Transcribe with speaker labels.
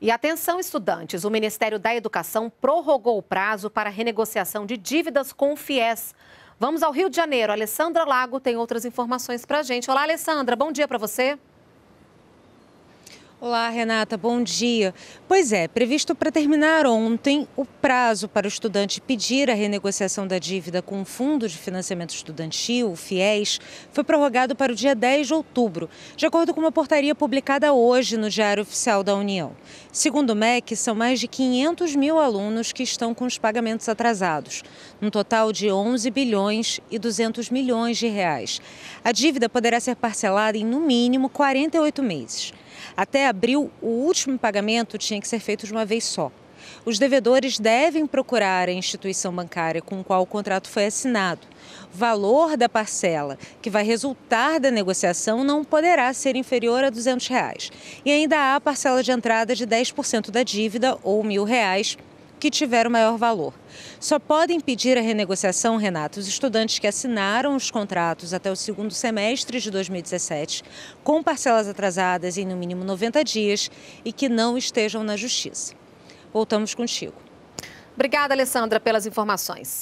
Speaker 1: E atenção, estudantes, o Ministério da Educação prorrogou o prazo para renegociação de dívidas com o FIES. Vamos ao Rio de Janeiro. Alessandra Lago tem outras informações para a gente. Olá, Alessandra, bom dia para você.
Speaker 2: Olá, Renata, bom dia. Pois é, previsto para terminar ontem o prazo para o estudante pedir a renegociação da dívida com o Fundo de Financiamento Estudantil, o FIES, foi prorrogado para o dia 10 de outubro, de acordo com uma portaria publicada hoje no Diário Oficial da União. Segundo o MEC, são mais de 500 mil alunos que estão com os pagamentos atrasados, num total de 11 bilhões e 200 milhões de reais. A dívida poderá ser parcelada em, no mínimo, 48 meses. Até abril, o último pagamento tinha que ser feito de uma vez só. Os devedores devem procurar a instituição bancária com qual o contrato foi assinado. O valor da parcela que vai resultar da negociação não poderá ser inferior a R$ 200. Reais. E ainda há a parcela de entrada de 10% da dívida ou R$ 1.000, reais, que tiver o maior valor. Só podem pedir a renegociação, Renato, os estudantes que assinaram os contratos até o segundo semestre de 2017, com parcelas atrasadas em no mínimo 90 dias e que não estejam na Justiça. Voltamos contigo.
Speaker 1: Obrigada, Alessandra, pelas informações.